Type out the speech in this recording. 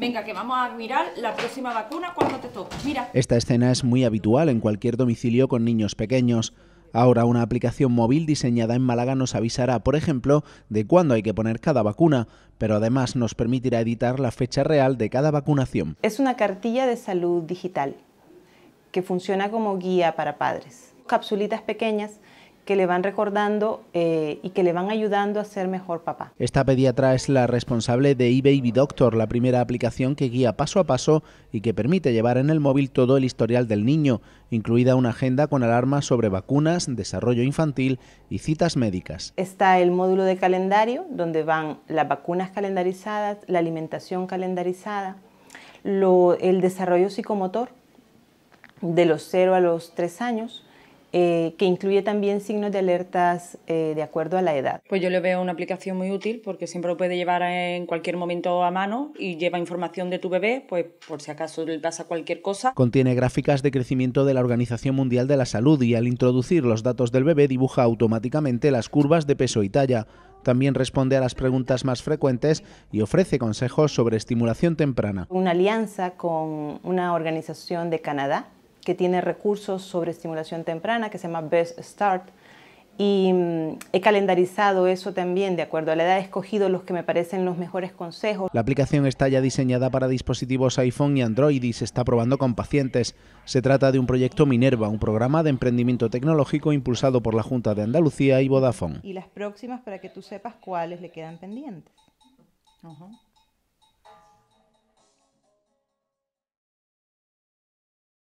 venga, que vamos a mirar la próxima vacuna cuando te toca. Mira. Esta escena es muy habitual en cualquier domicilio con niños pequeños. Ahora una aplicación móvil diseñada en Málaga nos avisará, por ejemplo, de cuándo hay que poner cada vacuna, pero además nos permitirá editar la fecha real de cada vacunación. Es una cartilla de salud digital que funciona como guía para padres. Capsulitas pequeñas que le van recordando eh, y que le van ayudando a ser mejor papá. Esta pediatra es la responsable de eBaby Doctor, la primera aplicación que guía paso a paso y que permite llevar en el móvil todo el historial del niño, incluida una agenda con alarmas sobre vacunas, desarrollo infantil y citas médicas. Está el módulo de calendario, donde van las vacunas calendarizadas, la alimentación calendarizada, el desarrollo psicomotor de los 0 a los 3 años, eh, que incluye también signos de alertas eh, de acuerdo a la edad. Pues yo le veo una aplicación muy útil porque siempre lo puede llevar en cualquier momento a mano y lleva información de tu bebé, pues por si acaso le pasa cualquier cosa. Contiene gráficas de crecimiento de la Organización Mundial de la Salud y al introducir los datos del bebé dibuja automáticamente las curvas de peso y talla. También responde a las preguntas más frecuentes y ofrece consejos sobre estimulación temprana. Una alianza con una organización de Canadá que tiene recursos sobre estimulación temprana que se llama Best Start. Y mm, he calendarizado eso también de acuerdo a la edad, he escogido los que me parecen los mejores consejos. La aplicación está ya diseñada para dispositivos iPhone y Android y se está probando con pacientes. Se trata de un proyecto Minerva, un programa de emprendimiento tecnológico impulsado por la Junta de Andalucía y Vodafone. Y las próximas para que tú sepas cuáles le quedan pendientes.